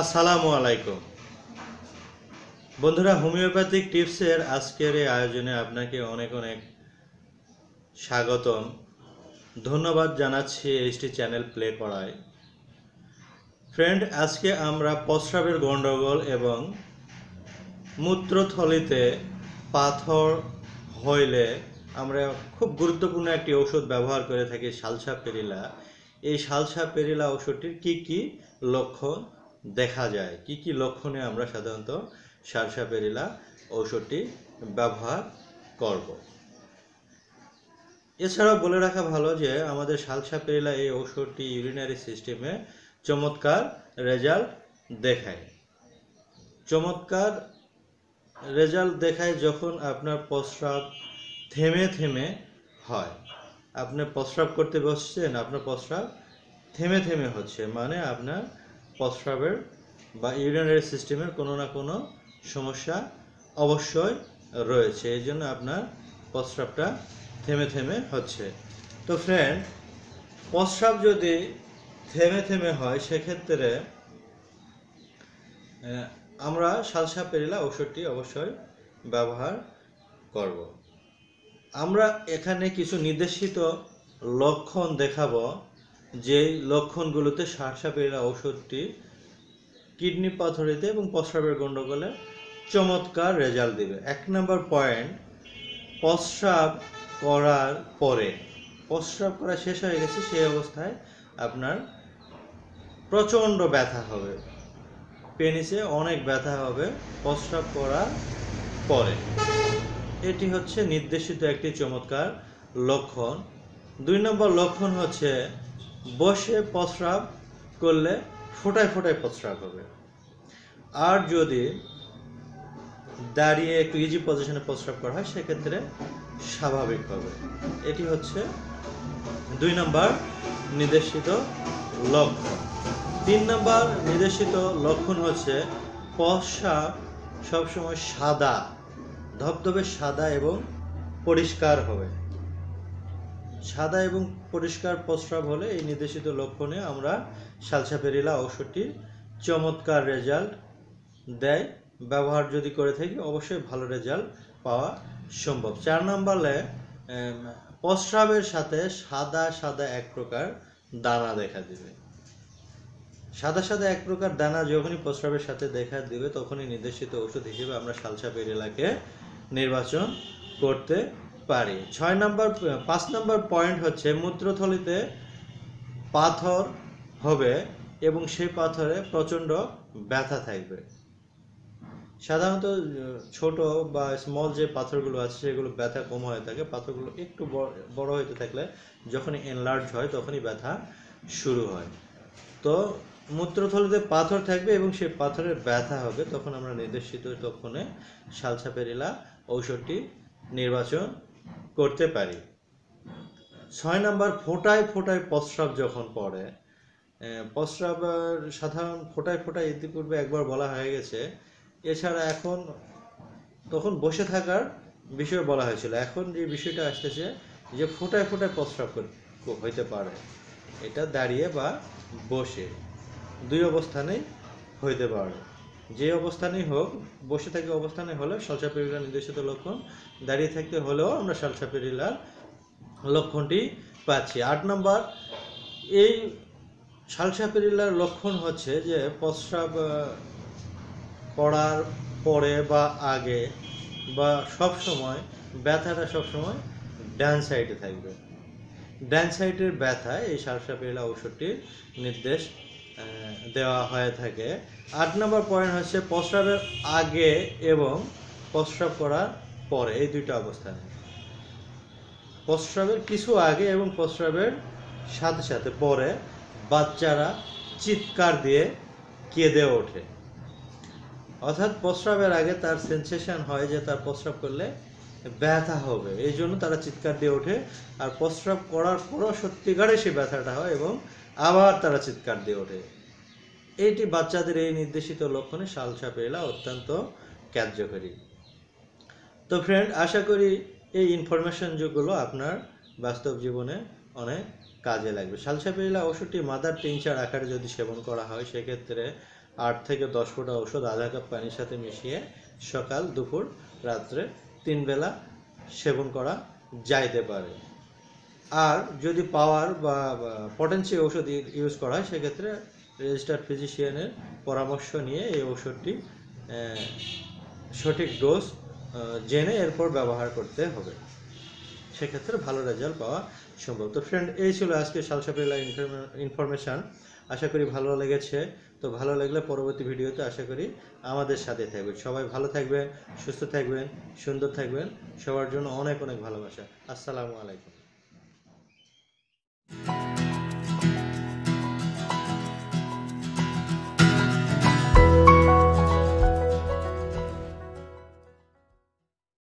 আসসালামু আলাইকুম বন্ধুরা হোমিওপ্যাথিক টিপসের আজকের এই আয়োজনে আপনাকে অনেক অনেক স্বাগতম ধন্যবাদ জানাচ্ছি এইচটি চ্যানেল প্লে করায় ফ্রেন্ড আজকে আমরা প্রস্রাবের গণ্ডগোল এবং মূত্রথলিতে পাথর হইলে আমরা খুব গুরুত্বপূর্ণ একটি ঔষধ ব্যবহার করে থাকি সালসা পেরিলা এই সালসা পেরিলা ওষুধটির কি কি লক্ষণ দেখা যায় কি কি লক্ষণে আমরা সাধারণত সারসা পেরিলা ঔষধটি ব্যবহার করব এছাড়াও বলে রাখা ভালো যে আমাদের সালসা পেরিলা এই ঔষধটি ইউরিনারি সিস্টেমে চমৎকার রেজাল্ট দেখায় চমৎকার রেজাল্ট দেখায় যখন আপনার প্রস্রাব থেমে থেমে হয় আপনি প্রস্রাব করতে বসছেন আপনার প্রস্রাব থেমে থেমে হচ্ছে মানে আপনার প্রস্রাবের বা ইউরিনারি সিস্টেমের কোনো না কোনো সমস্যা অবশ্যই রয়েছে এই জন্য আপনার প্রস্রাবটা থেমে থেমে হচ্ছে তো ফ্রেন্ড প্রস্রাব যদি থেমে থেমে হয় সেক্ষেত্রে আমরা সালসা পেরিলা ওষুধটি অবশ্যই ব্যবহার করব আমরা এখানে কিছু নির্দেশিত লক্ষণ দেখাবো যে লক্ষণগুলোতে সারসাপেরা ওষুধটি কিডনি পাথরিতে এবং প্রস্রাবের গণ্ডগোলে চমৎকার রেজাল্ট দেবে এক নম্বর পয়েন্ট প্রস্রাব করার পরে প্রস্রাব করা শেষ হয়ে গেছে সেই অবস্থায় আপনার প্রচণ্ড ব্যথা হবে পেনিসে অনেক ব্যথা হবে প্রস্রাব করার পরে এটি হচ্ছে নির্দেশিত একটি চমৎকার লক্ষণ দুই নম্বর লক্ষণ হচ্ছে বসে প্রস্রাব করলে ফোটায় ফোটায় প্রস্রাব হবে আর যদি দাঁড়িয়ে একটু ইজি পজিশনে প্রস্রাব করা হয় সেক্ষেত্রে স্বাভাবিক হবে এটি হচ্ছে দুই নম্বর নির্দেশিত লক্ষণ তিন নম্বর নির্দেশিত লক্ষণ হচ্ছে পশা সবসময় সাদা ধবধবে সাদা এবং পরিষ্কার হবে সাদা এবং পরিষ্কার প্রস্রাব হলে এই নির্দেশিত লক্ষণে আমরা সালসাপেরিলা ঔষধটির চমৎকার রেজাল্ট দেয় ব্যবহার যদি করে থাকি অবশ্যই ভালো রেজাল্ট পাওয়া সম্ভব চার নম্বরে প্রস্রাবের সাথে সাদা সাদা এক প্রকার দানা দেখা দেবে সাদা সাদা এক প্রকার দানা যখনই প্রস্রাবের সাথে দেখা দেবে তখনই নির্দেশিত ওষুধ হিসেবে আমরা সালসাপেরিলাকে নির্বাচন করতে পারি ছয় নাম্বার পাঁচ নাম্বার পয়েন্ট হচ্ছে মূত্রথলিতে পাথর হবে এবং সেই পাথরে প্রচণ্ড ব্যথা থাকবে সাধারণত ছোট বা স্মল যে পাথরগুলো আছে সেগুলো ব্যথা কম হয়ে থাকে পাথরগুলো একটু বড় হইতে থাকলে যখনই এনলার্জ হয় তখনই ব্যথা শুরু হয় তো মূত্রথলিতে পাথর থাকবে এবং সেই পাথরের ব্যথা হবে তখন আমরা নির্দেশিত তক্ষণে সালসাপেরিলা ঔষধটি নির্বাচন করতে পারি ছয় নাম্বার ফোটায় ফোটায় প্রস্রাব যখন পড়ে প্রস্রাব সাধারণ ফোটায় ফোটায় ইতিপূর্বে একবার বলা হয়ে গেছে এছাড়া এখন তখন বসে থাকার বিষয় বলা হয়েছিল এখন যে বিষয়টা আসতেছে যে ফোটায় ফোটায় প্রস্রাব হইতে পারে এটা দাঁড়িয়ে বা বসে দুই অবস্থানেই হইতে পারে যে অবস্থানেই হোক বসে থাকে অবস্থানে হলেও সালসাপেরিলা নির্দেশিত লক্ষণ দাঁড়িয়ে থাকতে হলেও আমরা পেরিলার লক্ষণটি পাচ্ছি আট নম্বর এই পেরিলার লক্ষণ হচ্ছে যে প্রস্রাব করার পরে বা আগে বা সব সময় ব্যথাটা সবসময় ডান সাইডে থাকবে ডান সাইডের ব্যথা এই সালসাপেরিলা ঔষধটির নির্দেশ দেওয়া হয়ে থাকে আট নম্বর পয়েন্ট হচ্ছে প্রস্রাবের আগে এবং প্রস্রাব করার পরে এই দুইটা অবস্থানে প্রস্রাবের কিছু আগে এবং প্রস্রাবের সাথে সাথে পরে বাচ্চারা চিৎকার দিয়ে কেঁদে ওঠে অর্থাৎ প্রস্রাবের আগে তার সেন্সেশন হয় যে তার প্রস্রাব করলে ব্যথা হবে এই জন্য তারা চিৎকার দিয়ে ওঠে আর প্রস্রাব করার পরও সত্যিকারে সে ব্যথাটা হয় এবং আবার তারা চিৎকার দিয়ে ওঠে এটি বাচ্চাদের এই নির্দেশিত লক্ষণে সালসাপেলা অত্যন্ত কার্যকরী তো ফ্রেন্ড আশা করি এই ইনফরমেশন যুগগুলো আপনার বাস্তব জীবনে অনেক কাজে লাগবে সালসাপেলা ওষুধটি মাদার টিনচার আকারে যদি সেবন করা হয় সেক্ষেত্রে আট থেকে দশ ফোটা ওষুধ আধা কাপ পানির সাথে মিশিয়ে সকাল দুপুর রাত্রে তিন বেলা সেবন করা যাইতে পারে আর যদি পাওয়ার বা পটেন্সি ঔষধ ইউজ করা হয় সেক্ষেত্রে রেজিস্টার্ড ফিজিশিয়ানের পরামর্শ নিয়ে এই ঔষধটি সঠিক ডোজ জেনে এরপর ব্যবহার করতে হবে সেক্ষেত্রে ভালো রেজাল্ট পাওয়া সম্ভব তো ফ্রেন্ড এই ছিল আজকে ইনফরমে ইনফরমেশান আশা করি ভালো লেগেছে তো ভালো লাগলে পরবর্তী ভিডিওতে আশা করি আমাদের সাথে থাকবেন সবাই ভালো থাকবেন সুস্থ থাকবেন সুন্দর থাকবেন সবার জন্য অনেক অনেক ভালোবাসা আসসালামু আলাইকুম